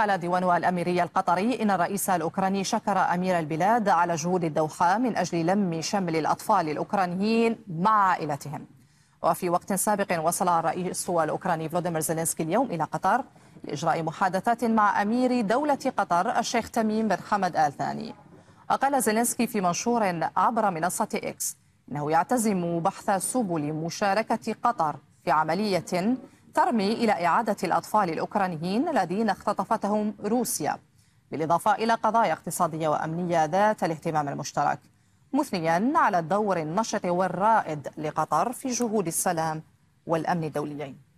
قال ديوان الأميرية القطري إن الرئيس الأوكراني شكر أمير البلاد على جهود الدوحة من أجل لم شمل الأطفال الأوكرانيين مع عائلتهم وفي وقت سابق وصل الرئيس الأوكراني فلوديمير زيلينسكي اليوم إلى قطر لإجراء محادثات مع أمير دولة قطر الشيخ تميم بن حمد آل ثاني وقال زيلينسكي في منشور عبر منصة إكس إنه يعتزم بحث سبل مشاركة قطر في عملية ترمي إلى إعادة الأطفال الأوكرانيين الذين اختطفتهم روسيا بالإضافة إلى قضايا اقتصادية وأمنية ذات الاهتمام المشترك مثنيا على الدور النشط والرائد لقطر في جهود السلام والأمن الدوليين